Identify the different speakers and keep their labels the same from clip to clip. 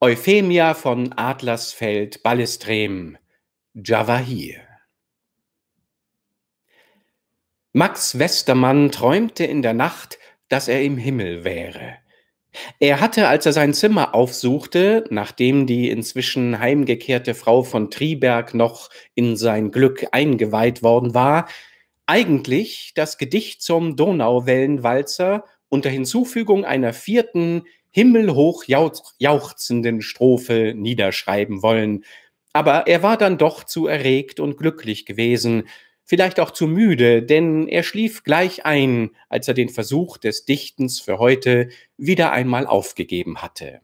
Speaker 1: Euphemia von Adlersfeld Ballestrem, Javahir. Max Westermann träumte in der Nacht, dass er im Himmel wäre. Er hatte, als er sein Zimmer aufsuchte, nachdem die inzwischen heimgekehrte Frau von Triberg noch in sein Glück eingeweiht worden war, eigentlich das Gedicht zum Donauwellenwalzer unter Hinzufügung einer vierten himmelhoch jauchzenden Strophe niederschreiben wollen, aber er war dann doch zu erregt und glücklich gewesen, vielleicht auch zu müde, denn er schlief gleich ein, als er den Versuch des Dichtens für heute wieder einmal aufgegeben hatte.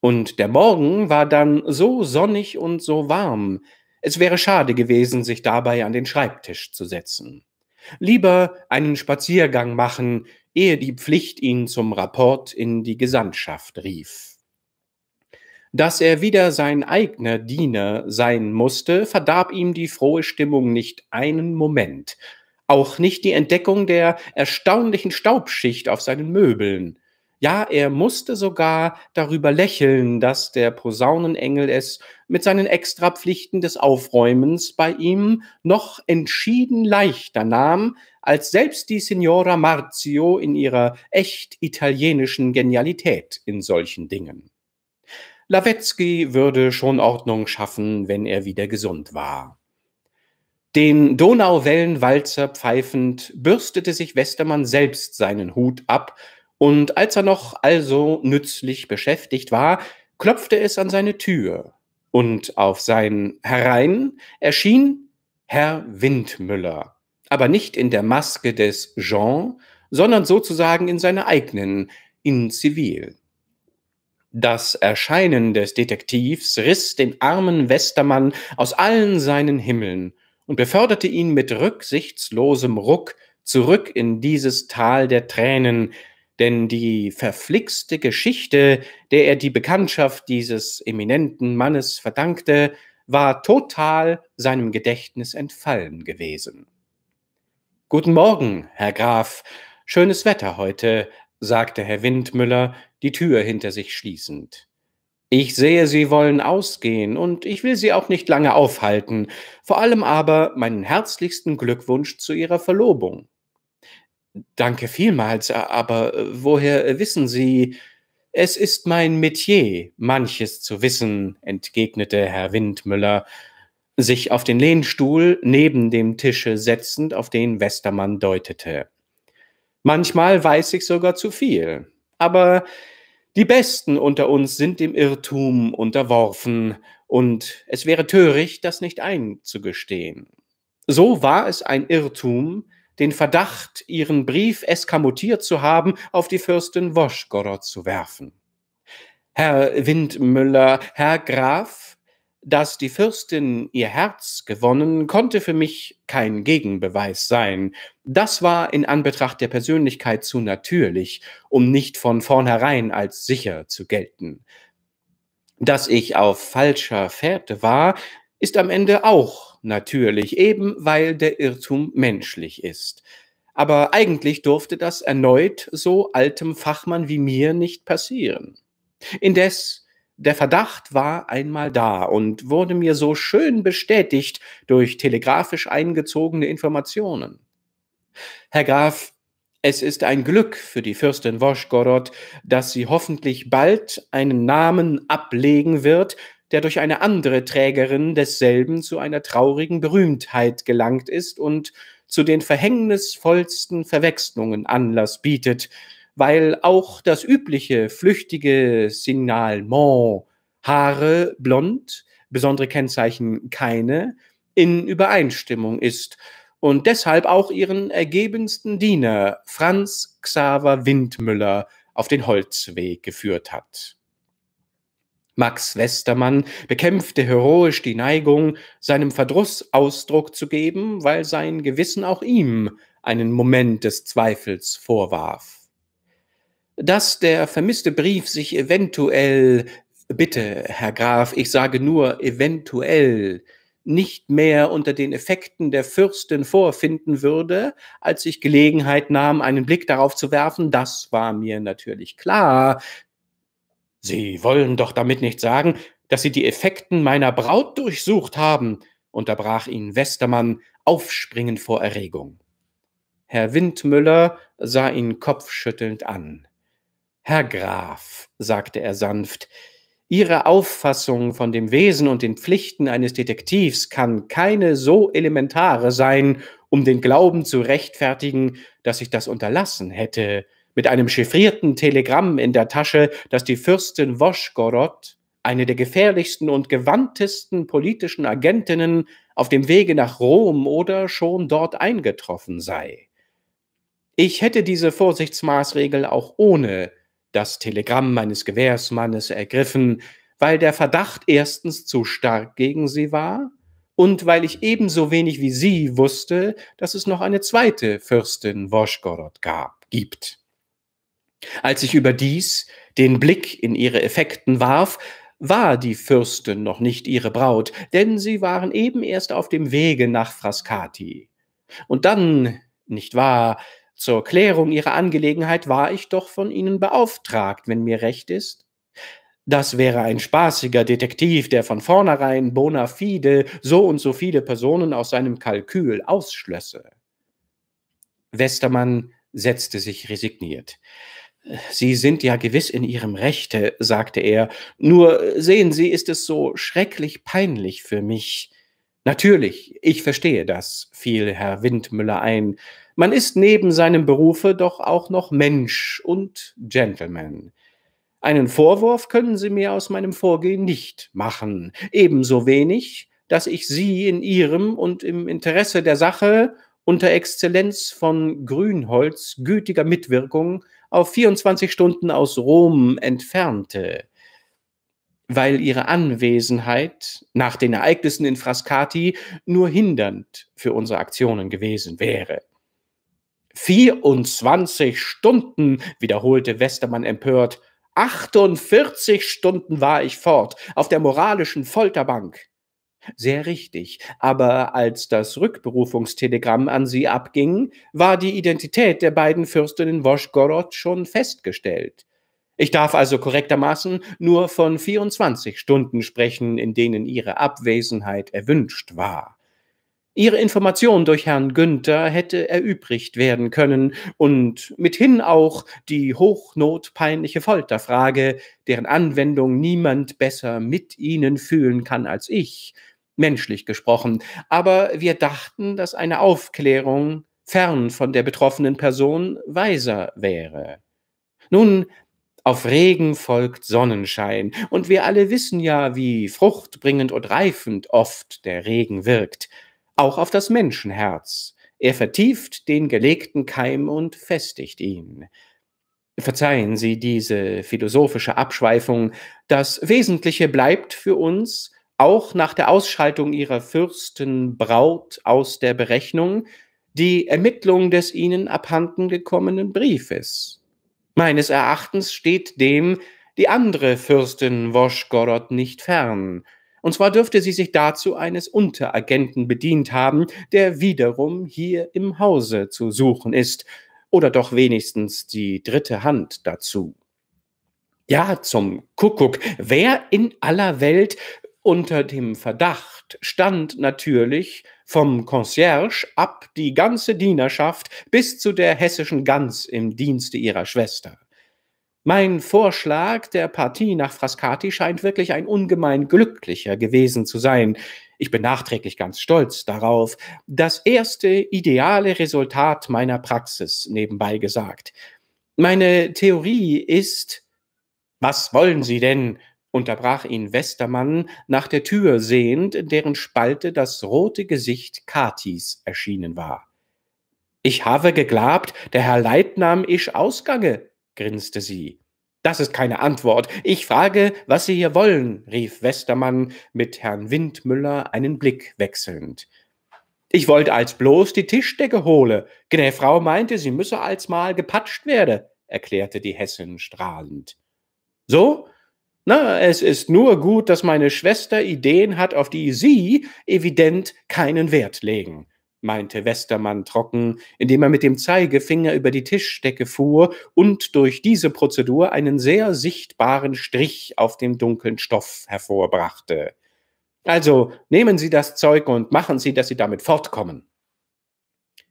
Speaker 1: Und der Morgen war dann so sonnig und so warm, es wäre schade gewesen, sich dabei an den Schreibtisch zu setzen. Lieber einen Spaziergang machen, ehe die Pflicht ihn zum Rapport in die Gesandtschaft rief. Dass er wieder sein eigener Diener sein musste, verdarb ihm die frohe Stimmung nicht einen Moment, auch nicht die Entdeckung der erstaunlichen Staubschicht auf seinen Möbeln. Ja, er musste sogar darüber lächeln, dass der Posaunenengel es mit seinen Extrapflichten des Aufräumens bei ihm noch entschieden leichter nahm, als selbst die Signora Marzio in ihrer echt italienischen Genialität in solchen Dingen. Lawetzki würde schon Ordnung schaffen, wenn er wieder gesund war. Den Donauwellenwalzer pfeifend bürstete sich Westermann selbst seinen Hut ab und als er noch also nützlich beschäftigt war, klopfte es an seine Tür. Und auf sein Herein erschien Herr Windmüller, aber nicht in der Maske des Jean, sondern sozusagen in seiner eigenen, in Zivil. Das Erscheinen des Detektivs riss den armen Westermann aus allen seinen Himmeln und beförderte ihn mit rücksichtslosem Ruck zurück in dieses Tal der Tränen, denn die verflixte Geschichte, der er die Bekanntschaft dieses eminenten Mannes verdankte, war total seinem Gedächtnis entfallen gewesen. Guten Morgen, Herr Graf. Schönes Wetter heute, sagte Herr Windmüller, die Tür hinter sich schließend. Ich sehe, Sie wollen ausgehen, und ich will Sie auch nicht lange aufhalten, vor allem aber meinen herzlichsten Glückwunsch zu Ihrer Verlobung. Danke vielmals, aber äh, woher äh, wissen Sie? Es ist mein Metier, manches zu wissen, entgegnete Herr Windmüller, sich auf den Lehnstuhl neben dem Tische setzend, auf den Westermann deutete. Manchmal weiß ich sogar zu viel, aber die Besten unter uns sind dem Irrtum unterworfen, und es wäre töricht, das nicht einzugestehen. So war es ein Irrtum, den Verdacht, ihren Brief eskamotiert zu haben, auf die Fürstin Woschgorod zu werfen. Herr Windmüller, Herr Graf, dass die Fürstin ihr Herz gewonnen, konnte für mich kein Gegenbeweis sein. Das war in Anbetracht der Persönlichkeit zu natürlich, um nicht von vornherein als sicher zu gelten. Dass ich auf falscher Fährte war, ist am Ende auch natürlich, eben weil der Irrtum menschlich ist. Aber eigentlich durfte das erneut so altem Fachmann wie mir nicht passieren. Indes, der Verdacht war einmal da und wurde mir so schön bestätigt durch telegrafisch eingezogene Informationen. Herr Graf, es ist ein Glück für die Fürstin Woschgorod, dass sie hoffentlich bald einen Namen ablegen wird, der durch eine andere Trägerin desselben zu einer traurigen Berühmtheit gelangt ist und zu den verhängnisvollsten Verwechslungen Anlass bietet, weil auch das übliche flüchtige Signalement Haare blond, besondere Kennzeichen keine, in Übereinstimmung ist und deshalb auch ihren ergebensten Diener Franz Xaver Windmüller auf den Holzweg geführt hat. Max Westermann bekämpfte heroisch die Neigung, seinem Verdruss Ausdruck zu geben, weil sein Gewissen auch ihm einen Moment des Zweifels vorwarf. Dass der vermisste Brief sich eventuell, bitte, Herr Graf, ich sage nur eventuell, nicht mehr unter den Effekten der Fürstin vorfinden würde, als ich Gelegenheit nahm, einen Blick darauf zu werfen. Das war mir natürlich klar, Sie wollen doch damit nicht sagen, dass Sie die Effekten meiner Braut durchsucht haben, unterbrach ihn Westermann, aufspringend vor Erregung. Herr Windmüller sah ihn kopfschüttelnd an. Herr Graf, sagte er sanft, Ihre Auffassung von dem Wesen und den Pflichten eines Detektivs kann keine so elementare sein, um den Glauben zu rechtfertigen, dass ich das unterlassen hätte, mit einem chiffrierten Telegramm in der Tasche, das die Fürstin Woschgorod, eine der gefährlichsten und gewandtesten politischen Agentinnen, auf dem Wege nach Rom oder schon dort eingetroffen sei. Ich hätte diese Vorsichtsmaßregel auch ohne das Telegramm meines Gewährsmannes ergriffen, weil der Verdacht erstens zu stark gegen sie war und weil ich ebenso wenig wie sie wusste, dass es noch eine zweite Fürstin Woschgorod gab, gibt. Als ich überdies den Blick in ihre Effekten warf, war die Fürstin noch nicht ihre Braut, denn sie waren eben erst auf dem Wege nach Frascati. Und dann, nicht wahr, zur Klärung ihrer Angelegenheit war ich doch von ihnen beauftragt, wenn mir recht ist. Das wäre ein spaßiger Detektiv, der von vornherein bona fide so und so viele Personen aus seinem Kalkül ausschlösse. Westermann setzte sich resigniert. Sie sind ja gewiss in Ihrem Rechte, sagte er, nur äh, sehen Sie, ist es so schrecklich peinlich für mich. Natürlich, ich verstehe das, fiel Herr Windmüller ein. Man ist neben seinem Berufe doch auch noch Mensch und Gentleman. Einen Vorwurf können Sie mir aus meinem Vorgehen nicht machen, ebenso wenig, dass ich Sie in Ihrem und im Interesse der Sache unter Exzellenz von Grünholz gütiger Mitwirkung auf 24 Stunden aus Rom entfernte, weil ihre Anwesenheit nach den Ereignissen in Frascati nur hindernd für unsere Aktionen gewesen wäre. 24 Stunden, wiederholte Westermann empört. 48 Stunden war ich fort, auf der moralischen Folterbank. Sehr richtig. Aber als das Rückberufungstelegramm an sie abging, war die Identität der beiden Fürstinnen Woschgorod schon festgestellt. Ich darf also korrektermaßen nur von 24 Stunden sprechen, in denen ihre Abwesenheit erwünscht war. Ihre Information durch Herrn Günther hätte erübrigt werden können und mithin auch die hochnotpeinliche Folterfrage, deren Anwendung niemand besser mit Ihnen fühlen kann als ich, menschlich gesprochen. Aber wir dachten, dass eine Aufklärung fern von der betroffenen Person weiser wäre. Nun, auf Regen folgt Sonnenschein, und wir alle wissen ja, wie fruchtbringend und reifend oft der Regen wirkt, auch auf das Menschenherz. Er vertieft den gelegten Keim und festigt ihn. Verzeihen Sie diese philosophische Abschweifung, das Wesentliche bleibt für uns, auch nach der Ausschaltung ihrer Fürsten Braut aus der Berechnung die Ermittlung des ihnen abhanden gekommenen Briefes. Meines Erachtens steht dem die andere Fürstin Woschgorod nicht fern. Und zwar dürfte sie sich dazu eines Unteragenten bedient haben, der wiederum hier im Hause zu suchen ist, oder doch wenigstens die dritte Hand dazu. Ja, zum Kuckuck. Wer in aller Welt unter dem Verdacht stand natürlich vom Concierge ab die ganze Dienerschaft bis zu der hessischen Gans im Dienste ihrer Schwester. Mein Vorschlag der Partie nach Frascati scheint wirklich ein ungemein glücklicher gewesen zu sein. Ich bin nachträglich ganz stolz darauf. Das erste ideale Resultat meiner Praxis, nebenbei gesagt. Meine Theorie ist, was wollen Sie denn? unterbrach ihn Westermann, nach der Tür sehend, in deren Spalte das rote Gesicht Katis erschienen war. Ich habe geglaubt, der Herr Leitnam isch ausgange, grinste sie. Das ist keine Antwort. Ich frage, was Sie hier wollen, rief Westermann mit Herrn Windmüller einen Blick wechselnd. Ich wollte als bloß die Tischdecke hole. Gnä Frau meinte, sie müsse als mal gepatscht werde, erklärte die Hessin strahlend. So? Na, es ist nur gut, dass meine Schwester Ideen hat, auf die Sie evident keinen Wert legen, meinte Westermann trocken, indem er mit dem Zeigefinger über die Tischdecke fuhr und durch diese Prozedur einen sehr sichtbaren Strich auf dem dunklen Stoff hervorbrachte. Also nehmen Sie das Zeug und machen Sie, dass Sie damit fortkommen.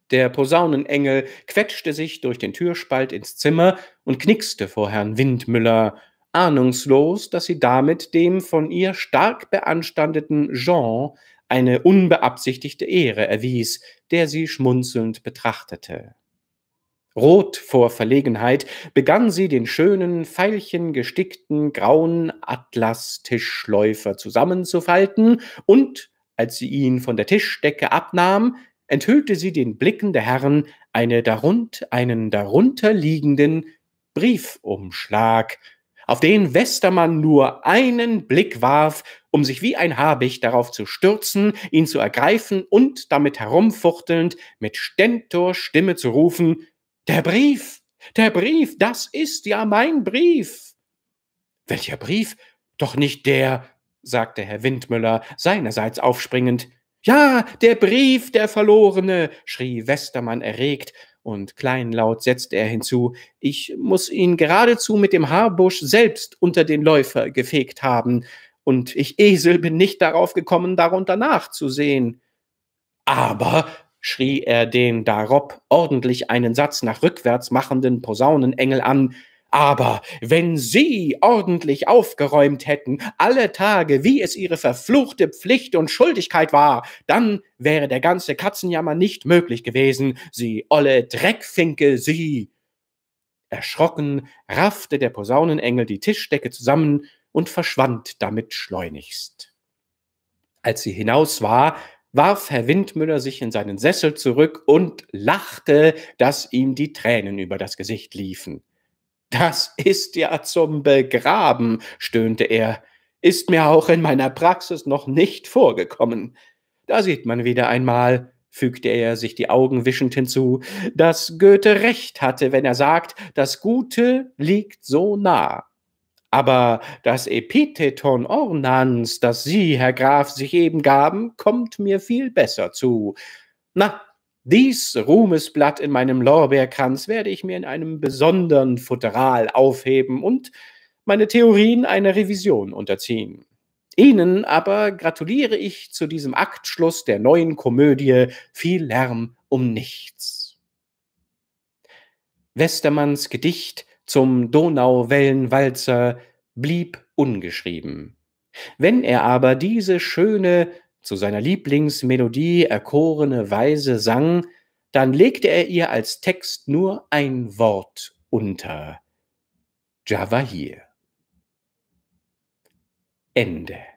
Speaker 1: Der Posaunenengel quetschte sich durch den Türspalt ins Zimmer und knickste vor Herrn Windmüller, ahnungslos, dass sie damit dem von ihr stark beanstandeten Jean eine unbeabsichtigte Ehre erwies, der sie schmunzelnd betrachtete. Rot vor Verlegenheit begann sie den schönen, veilchengestickten grauen Atlas-Tischläufer zusammenzufalten und, als sie ihn von der Tischdecke abnahm, enthüllte sie den Blicken der Herren eine darund, einen darunterliegenden Briefumschlag, auf den Westermann nur einen Blick warf, um sich wie ein Habicht darauf zu stürzen, ihn zu ergreifen und damit herumfuchtelnd mit Stentor Stimme zu rufen Der Brief. Der Brief, das ist ja mein Brief. Welcher Brief? Doch nicht der, sagte Herr Windmüller, seinerseits aufspringend. Ja, der Brief, der Verlorene, schrie Westermann erregt und kleinlaut setzte er hinzu, ich muss ihn geradezu mit dem Haarbusch selbst unter den Läufer gefegt haben, und ich Esel bin nicht darauf gekommen, darunter nachzusehen. Aber, schrie er den darob ordentlich einen Satz nach rückwärts machenden Posaunenengel an, aber wenn Sie ordentlich aufgeräumt hätten, alle Tage, wie es Ihre verfluchte Pflicht und Schuldigkeit war, dann wäre der ganze Katzenjammer nicht möglich gewesen, Sie olle Dreckfinke, Sie! Erschrocken raffte der Posaunenengel die Tischdecke zusammen und verschwand damit schleunigst. Als sie hinaus war, warf Herr Windmüller sich in seinen Sessel zurück und lachte, dass ihm die Tränen über das Gesicht liefen. Das ist ja zum Begraben, stöhnte er. Ist mir auch in meiner Praxis noch nicht vorgekommen. Da sieht man wieder einmal, fügte er sich die Augen wischend hinzu, dass Goethe recht hatte, wenn er sagt, das Gute liegt so nah. Aber das Epitheton Ornans, das Sie, Herr Graf, sich eben gaben, kommt mir viel besser zu. Na, dies Ruhmesblatt in meinem Lorbeerkranz werde ich mir in einem besonderen Futteral aufheben und meine Theorien einer Revision unterziehen. Ihnen aber gratuliere ich zu diesem Aktschluss der neuen Komödie Viel Lärm um nichts. Westermanns Gedicht zum Donauwellenwalzer blieb ungeschrieben. Wenn er aber diese schöne, zu seiner Lieblingsmelodie erkorene Weise sang, dann legte er ihr als Text nur ein Wort unter. Javahir. Ende.